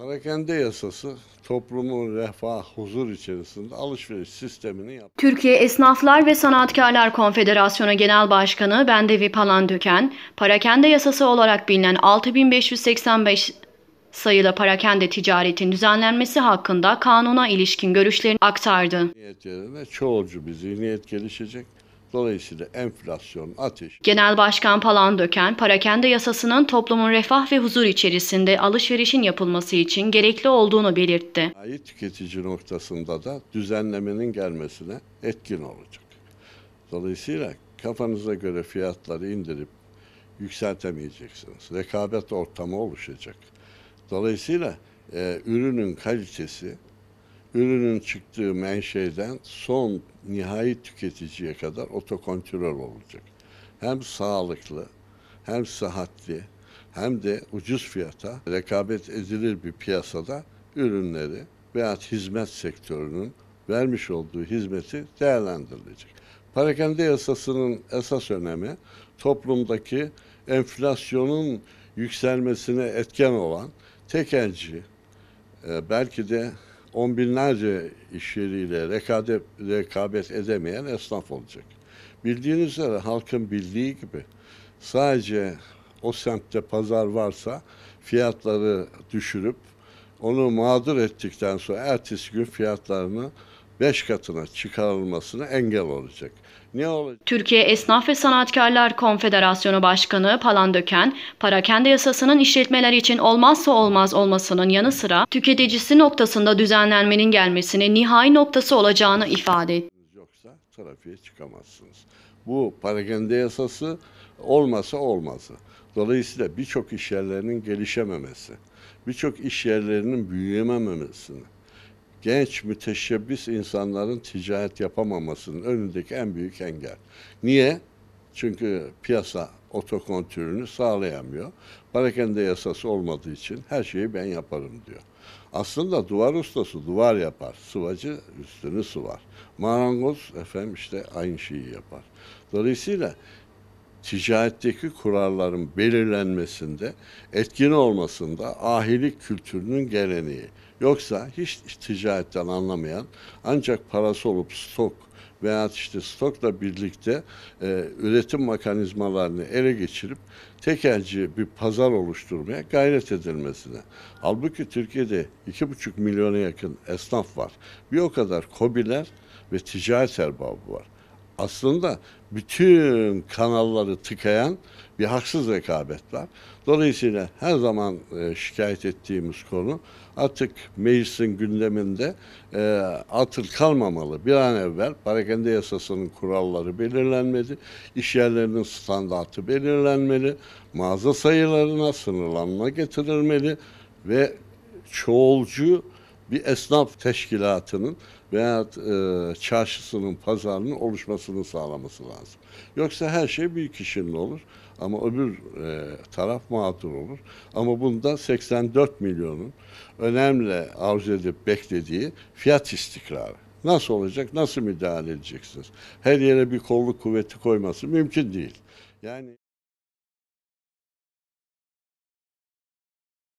Parakende yasası toplumun refah, huzur içerisinde alışveriş sistemini yaptı. Türkiye Esnaflar ve Sanatkarlar Konfederasyonu Genel Başkanı Bendevi Palandöken, parakende yasası olarak bilinen 6585 sayılı parakende ticaretin düzenlenmesi hakkında kanuna ilişkin görüşlerini aktardı. Niyet yerine çoğulcu bir zihniyet gelişecek. Dolayısıyla enflasyon, ateş. Genel Başkan Palandöken, parakende yasasının toplumun refah ve huzur içerisinde alışverişin yapılması için gerekli olduğunu belirtti. Sanayi tüketici noktasında da düzenlemenin gelmesine etkin olacak. Dolayısıyla kafanıza göre fiyatları indirip yükseltemeyeceksiniz. Rekabet ortamı oluşacak. Dolayısıyla e, ürünün kalitesi, ürünün çıktığı menşeden son nihai tüketiciye kadar otokontrol olacak. Hem sağlıklı, hem sıhhatli, hem de ucuz fiyata rekabet edilir bir piyasada ürünleri veya hizmet sektörünün vermiş olduğu hizmeti değerlendirilecek. Parakende yasasının esas önemi toplumdaki enflasyonun yükselmesine etken olan tekelci, e, belki de on binlerce iş yeriyle rekabet, rekabet edemeyen esnaf olacak. Bildiğiniz üzere halkın bildiği gibi sadece o semtte pazar varsa fiyatları düşürüp onu mağdur ettikten sonra ertesi gün fiyatlarını 5 katına çıkarılmasına engel olacak. Ne olacak? Türkiye Esnaf ve Sanatkarlar Konfederasyonu Başkanı Palandöken, parakende yasasının işletmeler için olmazsa olmaz olmasının yanı sıra tüketicisi noktasında düzenlenmenin gelmesine nihai noktası olacağını ifade etti. Yoksa trafiğe çıkamazsınız. Bu parakende yasası olmasa olmazı. Dolayısıyla birçok iş yerlerinin gelişememesi, birçok iş yerlerinin büyüyememesini genç müteşebbis insanların ticaret yapamamasının önündeki en büyük engel. Niye? Çünkü piyasa otokontürünü sağlayamıyor. Parakende yasası olmadığı için her şeyi ben yaparım diyor. Aslında duvar ustası duvar yapar. Sıvacı üstünü sıvar. Marangoz efendim işte aynı şeyi yapar. Dolayısıyla ticaretteki kuralların belirlenmesinde etkin olmasında ahilik kültürünün geleneği. Yoksa hiç ticaretten anlamayan ancak parası olup stok veya işte stokla birlikte e, üretim mekanizmalarını ele geçirip tekelci bir pazar oluşturmaya gayret edilmesine. Halbuki Türkiye'de iki buçuk milyona yakın esnaf var. Bir o kadar kobiler ve ticaret erbabı var aslında bütün kanalları tıkayan bir haksız rekabet var. Dolayısıyla her zaman e, şikayet ettiğimiz konu artık meclisin gündeminde e, atıl kalmamalı. Bir an evvel parakende yasasının kuralları belirlenmedi, iş yerlerinin standartı belirlenmeli, mağaza sayılarına sınırlanma getirilmeli ve çoğulcu bir esnaf teşkilatının veya e, çarşısının, pazarının oluşmasını sağlaması lazım. Yoksa her şey bir kişinin olur ama öbür e, taraf mağdur olur. Ama bunda 84 milyonun önemli arzu edip beklediği fiyat istikrarı. Nasıl olacak, nasıl müdahale edeceksiniz? Her yere bir kolluk kuvveti koyması mümkün değil. Yani